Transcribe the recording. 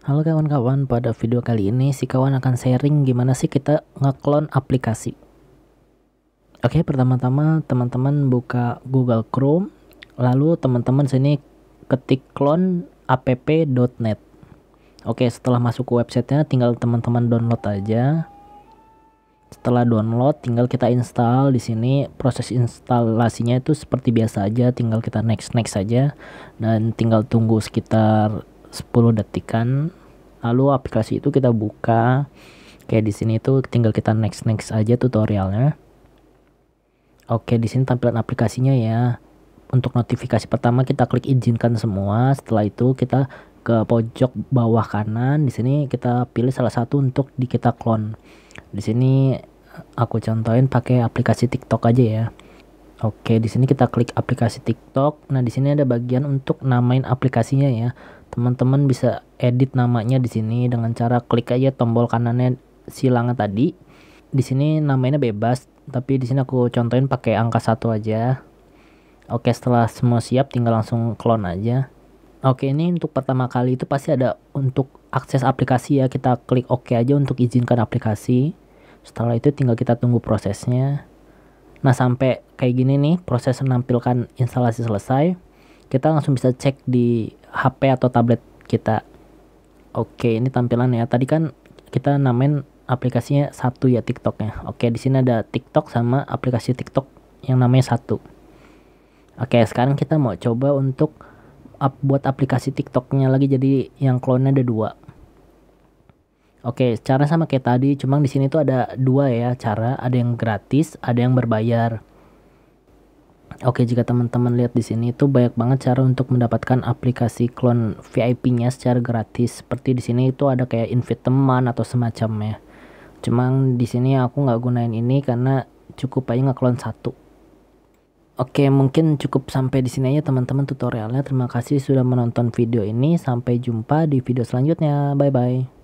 Halo kawan-kawan, pada video kali ini si kawan akan sharing gimana sih kita ngeklon aplikasi. Oke, pertama-tama teman-teman buka Google Chrome, lalu teman-teman sini ketik clone app.net. Oke, setelah masuk ke websitenya tinggal teman-teman download aja. Setelah download, tinggal kita install di sini. Proses instalasinya itu seperti biasa aja, tinggal kita next next saja dan tinggal tunggu sekitar 10 detikan lalu aplikasi itu kita buka kayak di sini itu tinggal kita next next aja tutorialnya oke di sini tampilan aplikasinya ya untuk notifikasi pertama kita klik izinkan semua setelah itu kita ke pojok bawah kanan di sini kita pilih salah satu untuk di kita clone di sini eh, aku contohin pakai aplikasi TikTok aja ya Oke di sini kita klik aplikasi TikTok nah di sini ada bagian untuk namain aplikasinya ya teman-teman bisa edit namanya di sini dengan cara klik aja tombol kanannya silangnya tadi. Di sini namanya bebas, tapi di sini aku contohin pakai angka satu aja. Oke, setelah semua siap tinggal langsung clone aja. Oke, ini untuk pertama kali itu pasti ada untuk akses aplikasi ya. Kita klik oke OK aja untuk izinkan aplikasi. Setelah itu tinggal kita tunggu prosesnya. Nah, sampai kayak gini nih, proses menampilkan instalasi selesai. Kita langsung bisa cek di HP atau tablet kita. Oke, ini tampilannya. Tadi kan kita namain aplikasinya satu ya TikToknya. Oke, di sini ada TikTok sama aplikasi TikTok yang namanya satu. Oke, sekarang kita mau coba untuk up, buat aplikasi TikToknya lagi jadi yang klonnya ada dua. Oke, cara sama kayak tadi, cuma di sini tuh ada dua ya cara, ada yang gratis, ada yang berbayar. Oke, jika teman-teman lihat di sini itu banyak banget cara untuk mendapatkan aplikasi klon VIP-nya secara gratis. Seperti di sini itu ada kayak invite teman atau semacamnya. Cuman di sini aku nggak gunain ini karena cukup aja klon satu. Oke, mungkin cukup sampai di sini aja teman-teman tutorialnya. Terima kasih sudah menonton video ini. Sampai jumpa di video selanjutnya. Bye bye.